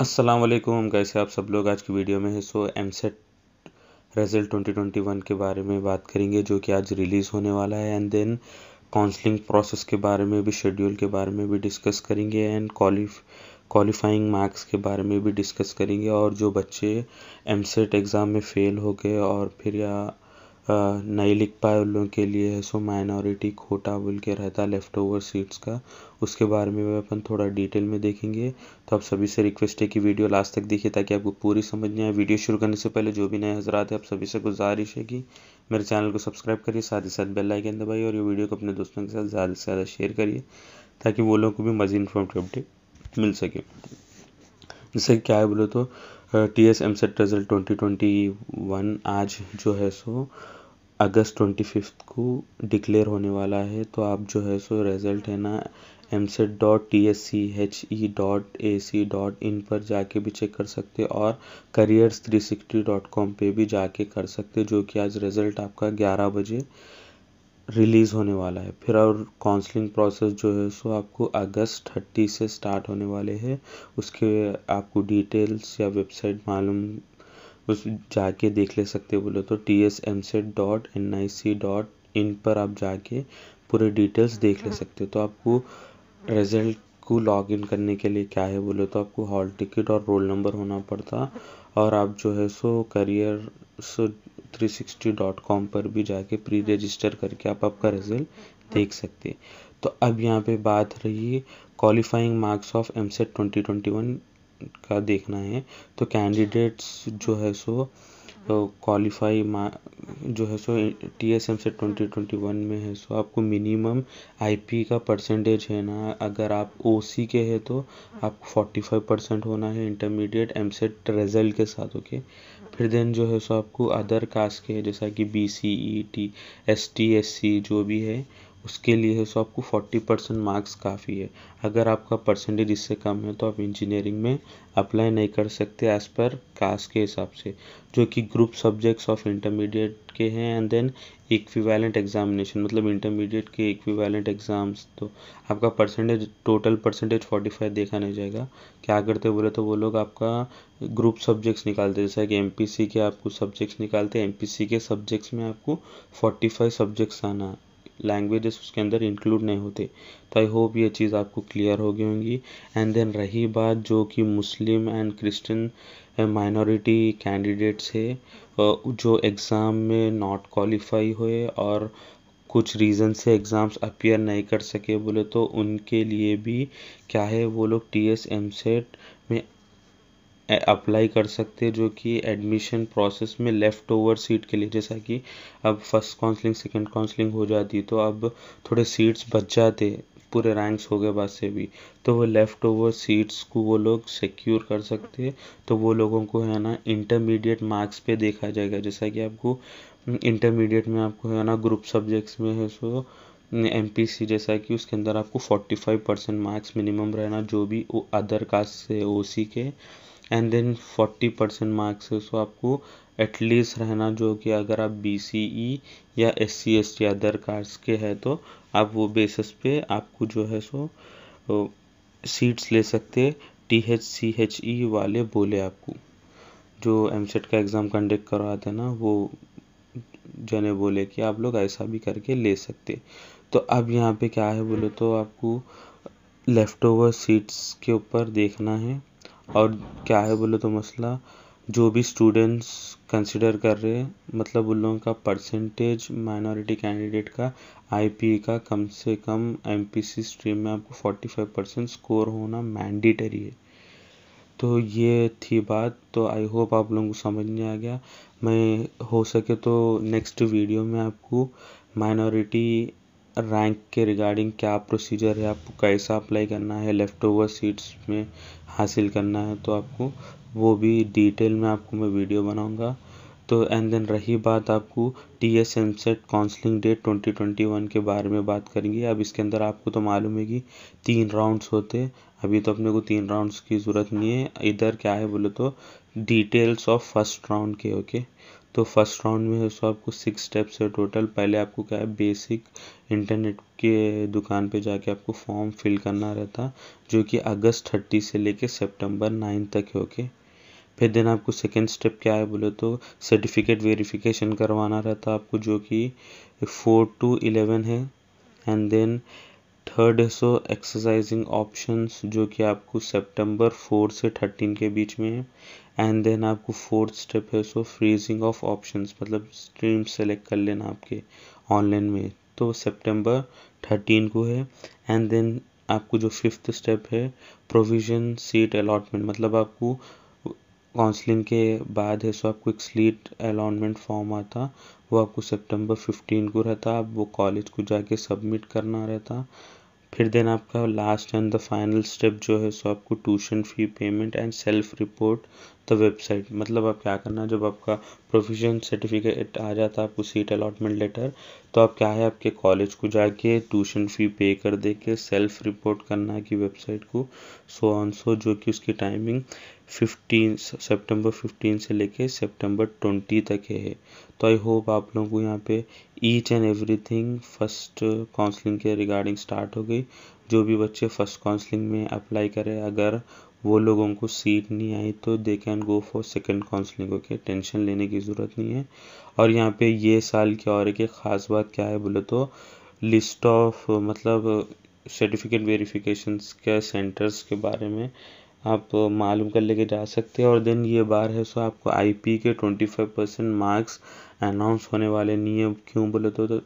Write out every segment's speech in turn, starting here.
अस्सलाम वालेकुम कैसे आप सब लोग आज की वीडियो में है सो एम सेट रिज़ल्ट 2021 के बारे में बात करेंगे जो कि आज रिलीज़ होने वाला है एंड देन काउंसलिंग प्रोसेस के बारे में भी शेड्यूल के बारे में भी डिस्कस करेंगे एंड क्वालिफ क्वालिफाइंग मार्क्स के बारे में भी डिस्कस करेंगे और जो बच्चे एम सेट एग्ज़ाम में फ़ेल हो गए और फिर या नहीं लिख पाए उन लोगों के लिए है सो माइनॉरिटी खोटा बोल के रहता है लेफ़्ट ओवर सीट्स का उसके बारे में भी अपन थोड़ा डिटेल में देखेंगे तो आप सभी से रिक्वेस्ट है कि वीडियो लास्ट तक देखिए ताकि आपको पूरी समझ में आए वीडियो शुरू करने से पहले जो भी नए हजरात है आप सभी से गुजारिश है कि मेरे चैनल को सब्सक्राइब करिए साथ ही साथ बेल दबाइए और ये वीडियो को अपने दोस्तों के साथ ज़्यादा से ज़्यादा शेयर करिए ताकि वो लोगों को भी मज़ीद इन्फॉर्मेटिव अपडेट मिल सके जैसे क्या है बोलो तो T S EAMCET result twenty twenty one आज जो है सो अगस्त ट्वेंटी फिफ्थ को डिक्लेयर होने वाला है तो आप जो है सो रिज़ल्ट है ना EAMCET dot T S C H E dot A C dot in पर जाके भी चेक कर सकते और careers three sixty dot com पर भी जाके कर सकते जो कि आज रिज़ल्ट आपका ग्यारह बजे रिलीज़ होने वाला है फिर और काउंसलिंग प्रोसेस जो है सो आपको अगस्त थर्टी से स्टार्ट होने वाले है उसके आपको डिटेल्स या वेबसाइट मालूम उस जाके देख ले सकते हो बोले तो T S EAMCET dot N I C dot in पर आप जाके पूरे डिटेल्स देख ले सकते हो तो आपको रिजल्ट को लॉग इन करने के लिए क्या है बोले तो आपको हॉल टिकट और रोल नंबर होना पड़ता और आप जो है so career so three sixty dot com पर भी जाके प्री रजिस्टर करके आप आपका रिजल्ट देख सकते हैं तो अब यहाँ पे बात रही है qualifying marks of EAMCET twenty twenty one का देखना है तो कैंडिडेट्स जो है सो क्वालिफाई तो मा जो है so T S EAMCET twenty twenty one में है सो आपको मिनिमम आई पी का परसेंटेज है ना अगर आप ओ सी के हैं तो आपको फोर्टी फाइव परसेंट होना है इंटरमीडिएट एम सेट रिजल्ट के साथ ओके फिर देन जो है सो आपको अदर कास्ट के जैसा कि B C E T S T S C जो भी है उसके लिए सो आपको फोर्टी परसेंट मार्क्स काफ़ी है अगर आपका परसेंटेज इससे कम है तो आप इंजीनियरिंग में अप्लाई नहीं कर सकते एज़ पर कास्ट के हिसाब से जो कि ग्रुप सब्जेक्ट्स ऑफ इंटरमीडिएट के हैं एंड देन इक्विवेलेंट एग्जामिनेशन मतलब इंटरमीडिएट के इक्विवेलेंट एग्ज़ाम्स तो आपका percentage total percentage forty five देखा नहीं जाएगा क्या करते बोले तो वो लोग आपका ग्रुप सब्जेक्ट्स निकालते जैसा कि एम के आपको सब्जेक्ट्स निकालते एम के सब्जेक्ट्स में आपको फोर्टी फाइव सब्जेक्ट्स आना लैंग्वेजेस उसके अंदर इंक्लूड नहीं होते तो आई होप ये चीज़ आपको क्लियर हो गई होंगी एंड देन रही बात जो कि Muslim and Christian minority candidates है जो एग्ज़ाम में नॉट क्वालिफाई हुए और कुछ रीज़न से एग्ज़ाम्स अपियर नहीं कर सके बोले तो उनके लिए भी क्या है वो लोग टी एस एम सेट में अप्लाई कर सकते हैं जो कि एडमिशन प्रोसेस में लेफ़्ट ओवर सीट के लिए जैसा कि अब फर्स्ट काउंसलिंग सेकंड काउंसलिंग हो जाती तो अब थोड़े सीट्स बच जाते पूरे रैंक्स हो गए बाद से भी तो वो लेफ़्ट ओवर सीट्स को वो लोग सिक्योर कर सकते हैं तो वो लोगों को है ना इंटरमीडिएट मार्क्स पे देखा जाएगा जैसा कि आपको इंटरमीडिएट हम्म, में आपको है ना ग्रुप सब्जेक्ट्स में है सो एम हम्म, जैसा कि उसके अंदर आपको 45 परसेंट मार्क्स मिनिमम रहना जो भी अदर कास्ट से ओ के एंड देन 40 परसेंट मार्क्स है सो आपको एटलीस्ट रहना जो कि अगर आप बी सी ई या S C S T other cards के हैं तो आप वो बेसिस पे आपको जो है सो सीट्स ले सकते T H C H E वाले बोले आपको जो एम सेट e का एग्ज़ाम कंडक्ट करवाते ना वो जने बोले कि आप लोग ऐसा भी करके ले सकते तो अब यहाँ पे क्या है बोले तो आपको लेफ़्ट ओवर सीट्स के ऊपर देखना है और क्या है बोलो तो मसला जो भी स्टूडेंट्स कंसिडर कर रहे हैं मतलब उन लोगों का परसेंटेज माइनॉरिटी कैंडिडेट का आई का कम से कम एम स्ट्रीम में आपको 45 परसेंट स्कोर होना मैंडेटरी है तो ये थी बात तो आई होप आप लोगों को समझ में आ गया मैं हो सके तो नेक्स्ट वीडियो में आपको माइनॉरिटी रैंक के रिगार्डिंग क्या प्रोसीजर है आपको कैसा अप्लाई करना है लेफ़्ट ओवर सीट्स में हासिल करना है तो आपको वो भी डिटेल में आपको मैं वीडियो बनाऊंगा तो एंड देन रही बात आपको T S EAMCET counselling date twenty twenty one के बारे में बात करेंगे अब इसके अंदर आपको तो मालूम है कि तीन राउंड्स होते हैं अभी तो अपने को तीन राउंड्स की ज़रूरत नहीं है इधर क्या है बोले तो डिटेल्स ऑफ फर्स्ट राउंड के ओके तो फर्स्ट राउंड में सो आपको सिक्स स्टेप्स है टोटल पहले आपको क्या है बेसिक इंटरनेट के दुकान पे जाके आपको फॉर्म फिल करना रहता जो कि अगस्त थर्टी से लेके सितंबर नाइन तक है ओके फिर देन आपको सेकेंड स्टेप क्या है बोले तो सर्टिफिकेट वेरिफिकेशन करवाना रहता आपको जो कि फोर टू इलेवन है एंड देन थर्ड है सो एक्सरसाइजिंग ऑप्शंस जो कि आपको सितंबर फोर से थर्टीन के बीच में है एंड देन आपको फोर्थ स्टेप है सो फ्रीजिंग ऑफ ऑप्शंस मतलब स्ट्रीम सेलेक्ट कर लेना आपके ऑनलाइन में तो सितंबर थर्टीन को है एंड देन आपको जो फिफ्थ स्टेप है प्रोविजन सीट अलॉटमेंट मतलब आपको काउंसलिंग के बाद है सो आपको एक सीट अलॉटमेंट फॉर्म आता वो आपको सितंबर फिफ्टीन को रहता आप वो कॉलेज को जाके सबमिट करना रहता फिर देन आपका last and the final step जो है सो आपको tuition fee payment and self report the website मतलब आप क्या करना जब आपका प्रोफेशन सर्टिफिकेट आ जाता है आपको सीट अलॉटमेंट लेटर तो आप क्या है आपके कॉलेज को जाके ट्यूशन फ़ी पे कर दे के सेल्फ रिपोर्ट करना है कि वेबसाइट को सो ऑन सो जो कि उसकी टाइमिंग फिफ्टीन सितंबर फिफ्टीन से लेके सितंबर ट्वेंटी तक है तो आई होप आप लोगों को यहाँ पे each and everything first counselling के रिगार्डिंग स्टार्ट हो गई जो भी बच्चे फर्स्ट काउंसलिंग में अप्लाई करें अगर वो लोगों को सीट नहीं आई तो they can go for second counselling okay tension लेने की ज़रूरत नहीं है और यहाँ पे ये साल क्या और एक ख़ास बात क्या है बोले तो लिस्ट ऑफ मतलब सर्टिफिकेट वेरिफिकेशन के सेंटर्स के बारे में आप मालूम कर लेके जा सकते हैं और देन ये बार है सो आपको आईपी के twenty five percent marks announce होने वाले नहीं है क्यों बोले तो, तो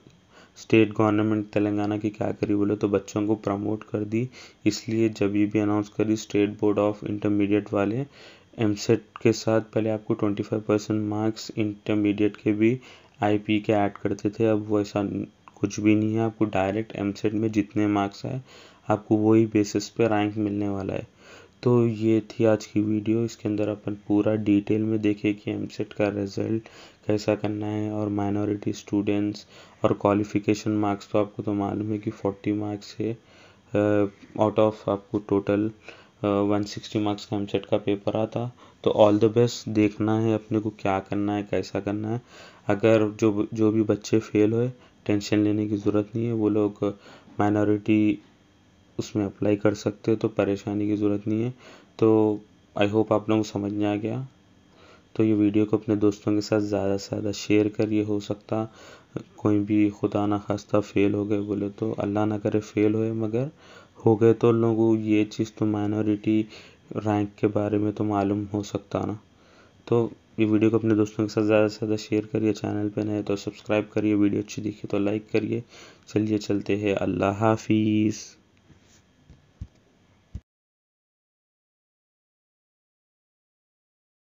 स्टेट गवर्नमेंट तेलंगाना की क्या करी बोले तो बच्चों को प्रमोट कर दी इसलिए जब ये भी अनाउंस करी स्टेट बोर्ड ऑफ इंटरमीडिएट वाले एम e के साथ पहले आपको twenty five percent marks intermediate के भी आई के ऐड करते थे अब वो ऐसा कुछ भी नहीं है आपको डायरेक्ट एम e में जितने मार्क्स आए आपको वही बेसिस पे रैंक मिलने वाला है तो ये थी आज की वीडियो इसके अंदर अपन पूरा डिटेल में देखें कि एम का रिज़ल्ट कैसा करना है और माइनॉरिटी स्टूडेंट्स और क्वालिफिकेशन मार्क्स तो आपको तो मालूम है कि 40 मार्क्स है आउट ऑफ आपको टोटल वन सिक्सटी मार्क्स का एम का पेपर आता तो ऑल द बेस्ट देखना है अपने को क्या करना है कैसा करना है अगर जो जो भी बच्चे फेल हुए टेंशन लेने की ज़रूरत नहीं है वो लोग माइनॉरिटी उसमें अप्लाई कर सकते हो तो परेशानी की ज़रूरत नहीं है तो आई होप आप लोगों को समझ में आ गया तो ये वीडियो को अपने दोस्तों के साथ ज़्यादा से ज़्यादा शेयर करिए हो सकता कोई भी खुदा ना खास्ता फ़ेल हो गए बोले तो अल्लाह ना करे फ़ेल होए मगर हो गए तो लोगों को ये चीज़ तो माइनॉरिटी रैंक के बारे में तो मालूम हो सकता ना तो ये वीडियो को अपने दोस्तों के साथ ज़्यादा से ज़्यादा शेयर करिए चैनल पे नए तो सब्सक्राइब करिए वीडियो अच्छी दिखी तो लाइक करिए चलिए चलते हैं अल्लाह हाफिज़